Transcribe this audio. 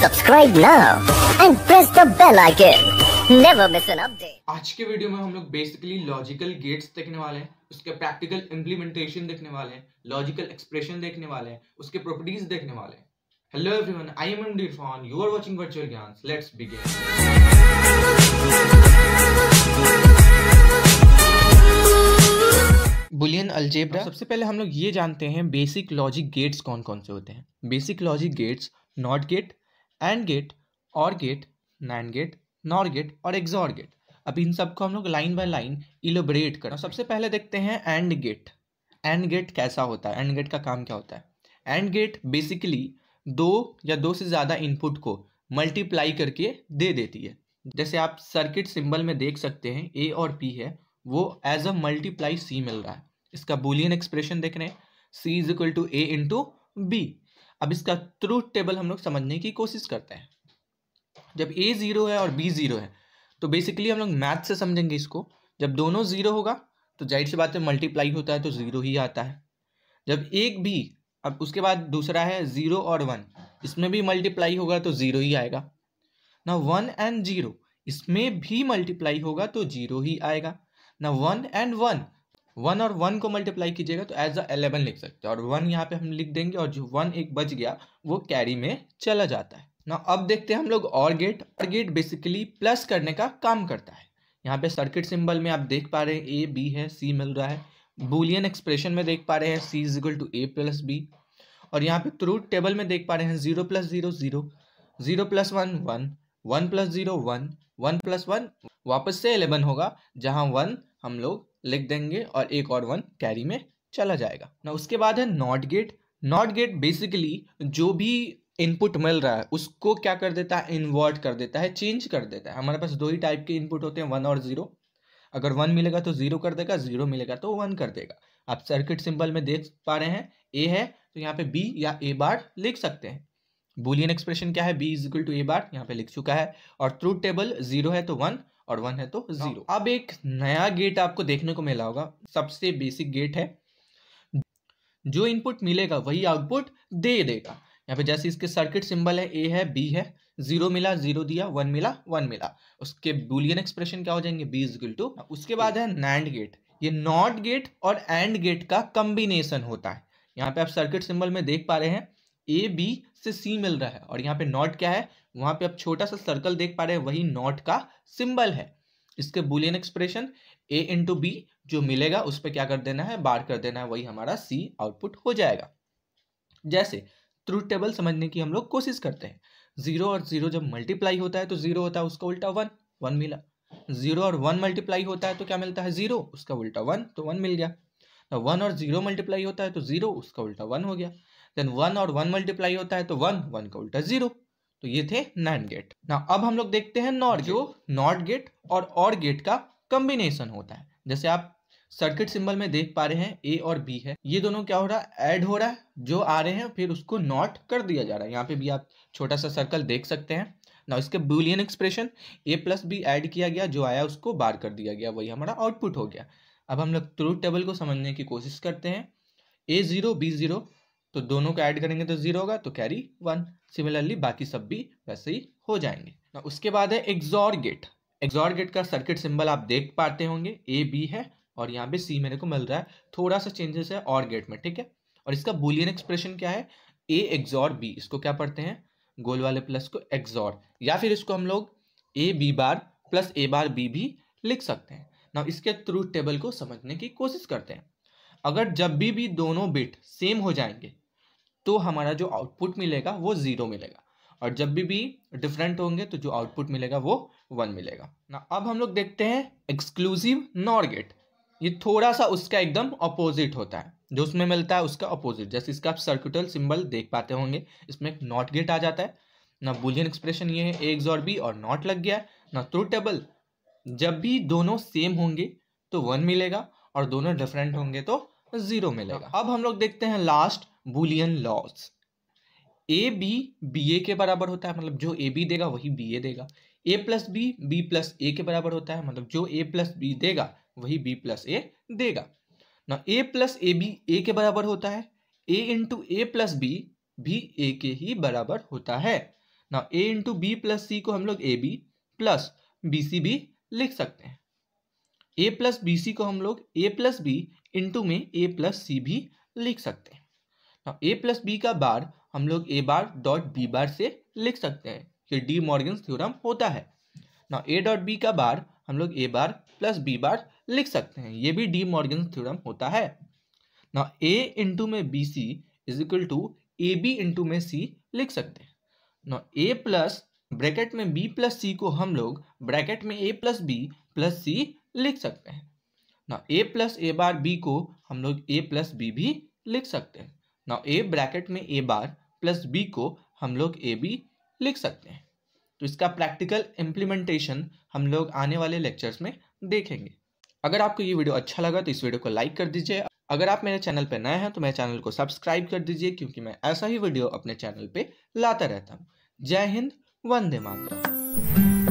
Subscribe now and press the bell icon never miss an update आज के video में हम लोग बेसिकली लॉजिकल गेट्स देखने वाले हैं उसके प्रैक्टिकल इंप्लीमेंटेशन देखने वाले हैं लॉजिकल एक्सप्रेशन देखने वाले हैं उसके प्रॉपर्टीज देखने वाले हैं hello everyone I am and Irfan you are watching Virtual Gyan let's begin Boolean algebra सबसे पहले हम लोग ये जानते हैं बेसिक लॉजिक गेट्स कौन कौन से होते हैं basic logic gates not gate and gate or gate NAND gate NOR gate और एग्जॉर गेट अब इन सबको हम लोग लाइन बाय लाइन इलोबरेट करें सबसे पहले देखते हैं एंड गेट एंड गेट कैसा होता है एंड गेट का काम क्या होता है एंड गेट बेसिकली दो या दो से ज़्यादा इनपुट को मल्टीप्लाई करके दे देती है जैसे आप सर्किट सिंबल में देख सकते हैं ए और पी है वो एज अ मल्टीप्लाई सी मिल रहा है इसका बुलियन एक्सप्रेशन देख रहे हैं C is equal to A into B अब इसका ट्रूथ टेबल हम लोग समझने की कोशिश करते हैं जब ए ज़ीरो है और बी ज़ीरो है तो बेसिकली हम लोग मैथ से समझेंगे इसको जब दोनों ज़ीरो होगा तो जाहिर सी बात है मल्टीप्लाई होता है तो ज़ीरो ही आता है जब एक भी अब उसके बाद दूसरा है ज़ीरो और वन इसमें भी मल्टीप्लाई होगा तो ज़ीरो ही आएगा ना वन एंड ज़ीरो इसमें भी मल्टीप्लाई होगा तो ज़ीरो ही आएगा ना वन एंड वन वन और वन को मल्टीप्लाई कीजिएगा तो एज अ एलेवन लिख सकते हैं और वन यहाँ पे हम लिख देंगे और जो वन एक बच गया वो कैरी में चला जाता है ना अब देखते हैं हम लोग और gate or gate basically plus करने का काम करता है यहाँ पे सर्किट सिंबल में आप देख पा रहे हैं ए बी है सी मिल रहा है बुलियन एक्सप्रेशन में देख पा रहे हैं C is equal to A plus B और यहाँ पे थ्रू टेबल में देख पा रहे हैं zero plus zero zero zero plus one one one plus zero one one plus one वापस से एलेवन होगा जहाँ वन हम लोग लिख देंगे और एक और वन कैरी में चला जाएगा ना उसके बाद है not gate not gate basically जो भी इनपुट मिल रहा है उसको क्या कर देता है इन्वर्ट कर देता है चेंज कर देता है हमारे पास दो ही टाइप के इनपुट होते हैं वन और जीरो अगर वन मिलेगा तो जीरो कर देगा जीरो मिलेगा तो वन कर देगा आप सर्किट सिंबल में देख पा रहे हैं ए है तो यहाँ पे बी या ए बार लिख सकते हैं बुलियन एक्सप्रेशन क्या है B is equal to A bar यहाँ पे लिख चुका है और ट्रूथ टेबल जीरो है तो वन और वन है तो हाँ। जीरो अब एक नया गेट आपको देखने को मिला होगा सबसे बेसिक गेट है जो इनपुट मिलेगा वही आउटपुट दे देगा यहाँ पे जैसे इसके सर्किट सिंबल है ए है बी है जीरो मिला जीरो दिया वन मिला वन मिला उसके बुलियन एक्सप्रेशन क्या हो जाएंगे बी इजगल टू उसके बाद है नैंड गेट ये नॉट गेट और एंड गेट का कम्बिनेशन होता है यहाँ पे आप सर्किट सिंबल में देख पा रहे हैं ए बी से सी मिल रहा है और यहाँ पे नॉट क्या है वहां पे आप छोटा सा सर्कल देख पा रहे हैं वही नॉट का सिंबल है इसके Boolean expression A into B जो मिलेगा उस पर क्या कर देना है बार कर देना है वही हमारा सी आउटपुट हो जाएगा जैसे ट्रूथ टेबल समझने की हम लोग कोशिश करते हैं जीरो और जीरो जब मल्टीप्लाई होता है तो जीरो होता है उसका उल्टा वन वन मिला जीरो और वन मल्टीप्लाई होता है तो क्या मिलता है जीरो उसका उल्टा वन तो वन मिल गया वन और जीरो मल्टीप्लाई होता है तो जीरो उसका उल्टा वन हो गया देन वन और वन मल्टीप्लाई होता है तो वन वन का उल्टा जीरो तो ये थे नैंड गेट ना अब हम लोग देखते हैं नॉट जो नॉट गेट और और गेट का कॉम्बिनेशन होता है जैसे आप सर्किट सिंबल में देख पा रहे हैं ए और बी है ये दोनों क्या हो रहा है ऐड हो रहा है जो आ रहे हैं फिर उसको नॉट कर दिया जा रहा है यहाँ पे भी आप छोटा सा सर्कल देख सकते हैं ना इसके Boolean expression A plus B add किया गया जो आया उसको बार कर दिया गया वही हमारा आउटपुट हो गया अब हम लोग ट्रूथ टेबल को समझने की कोशिश करते हैं ए ज़ीरो बी ज़ीरो तो दोनों को ऐड करेंगे तो जीरो होगा तो कैरी वन सिमिलरली बाकी सब भी वैसे ही हो जाएंगे ना उसके बाद है एग्जॉर गेट एग्जॉर गेट का सर्किट सिंबल आप देख पाते होंगे ए बी है और यहाँ पे सी मेरे को मिल रहा है थोड़ा सा चेंजेस है और गेट में ठीक है और इसका बुलियन एक्सप्रेशन क्या है ए एग्जॉर बी इसको क्या पढ़ते हैं गोल वाले प्लस को एग्जॉर या फिर इसको हम लोग A B bar plus A bar B भी लिख सकते हैं ना इसके थ्रू टेबल को समझने की कोशिश करते हैं अगर जब भी भी दोनों बिट सेम हो जाएंगे तो हमारा जो आउटपुट मिलेगा वो ज़ीरो मिलेगा और जब भी भी डिफरेंट होंगे तो जो आउटपुट मिलेगा वो वन मिलेगा ना अब हम लोग देखते हैं एक्सक्लूसिव नॉर गेट ये थोड़ा सा उसका एकदम अपोजिट होता है जो उसमें मिलता है उसका अपोजिट जैसे इसका आप सर्कुटल सिंबल देख पाते होंगे इसमें एक नॉट गेट आ जाता है ना बुलियन एक्सप्रेशन ये है एक और बी और नॉट लग गया ना ट्रू टेबल जब भी दोनों सेम होंगे तो वन मिलेगा और दोनों डिफरेंट होंगे तो ज़ीरो मिलेगा हाँ। अब हम लोग देखते हैं last Boolean laws A B B A के बराबर होता है मतलब जो ए बी देगा वही बी ए देगा A plus B B plus A के बराबर होता है मतलब जो ए प्लस बी देगा वही बी प्लस ए देगा ना A plus A B A के बराबर होता है A into A plus B भी ए के ही बराबर होता है ना A into B plus C को हम लोग A B plus B C भी लिख सकते हैं ए प्लस बी सी को हम लोग ए प्लस बी इंटू में ए प्लस सी भी लिख सकते हैं ए प्लस बी का बार हम लोग ए बार डॉट बी बार से लिख सकते हैं कि डी मॉर्गन थ्योरम होता है ना ए डॉट बी का बार हम लोग ए बार प्लस बी बार लिख सकते हैं ये भी डी मॉर्गन थ्योरम होता है ना ए इंटू में B C is equal to A B into में सी लिख सकते हैं ना ए प्लस ब्रैकेट में बी प्लस सी को हम लोग ब्रैकेट में A plus B plus C लिख सकते हैं ना A plus A bar B को हम लोग ए प्लस बी भी लिख सकते हैं ना ए ब्रैकेट में ए बार प्लस बी को हम लोग ए बी लिख सकते हैं तो इसका प्रैक्टिकल इम्प्लीमेंटेशन हम लोग आने वाले लेक्चर्स में देखेंगे अगर आपको ये वीडियो अच्छा लगा तो इस वीडियो को लाइक कर दीजिए अगर आप मेरे चैनल पर नए हैं तो मेरे चैनल को सब्सक्राइब कर दीजिए क्योंकि मैं ऐसा ही वीडियो अपने चैनल पर लाता रहता हूँ जय हिंद वंदे मातरम